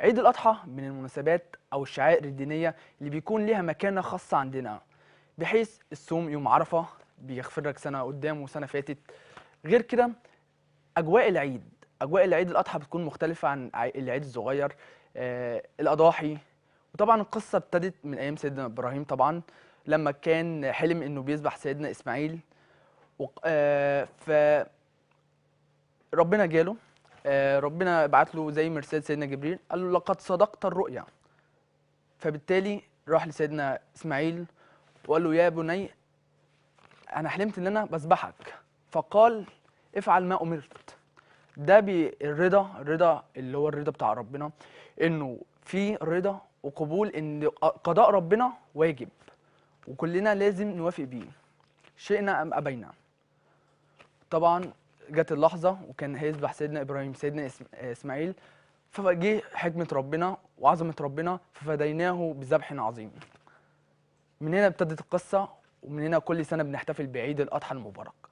عيد الأضحى من المناسبات أو الشعائر الدينية اللي بيكون ليها مكانة خاصة عندنا بحيث الصوم يوم عرفة بيغفر لك سنة قدام وسنة فاتت غير كده أجواء العيد أجواء العيد الأضحى بتكون مختلفة عن العيد الصغير آه الأضاحي وطبعا القصة ابتدت من أيام سيدنا إبراهيم طبعا لما كان حلم إنه بيذبح سيدنا إسماعيل وق... آه ف ربنا جاله آه، ربنا بعت له زي مرسال سيدنا جبريل قال له لقد صدقت الرؤيا فبالتالي راح لسيدنا اسماعيل وقال له يا بني انا حلمت ان انا بسبحك فقال افعل ما امرت ده بالرضا الرضا اللي هو الرضا بتاع ربنا انه في رضا وقبول ان قضاء ربنا واجب وكلنا لازم نوافق بيه شئنا ام ابينا طبعا جت اللحظه وكان هيذبح سيدنا ابراهيم سيدنا اسماعيل فجه حكمه ربنا وعظمه ربنا ففديناه بذبح عظيم من هنا ابتدت القصه ومن هنا كل سنه بنحتفل بعيد الاضحى المبارك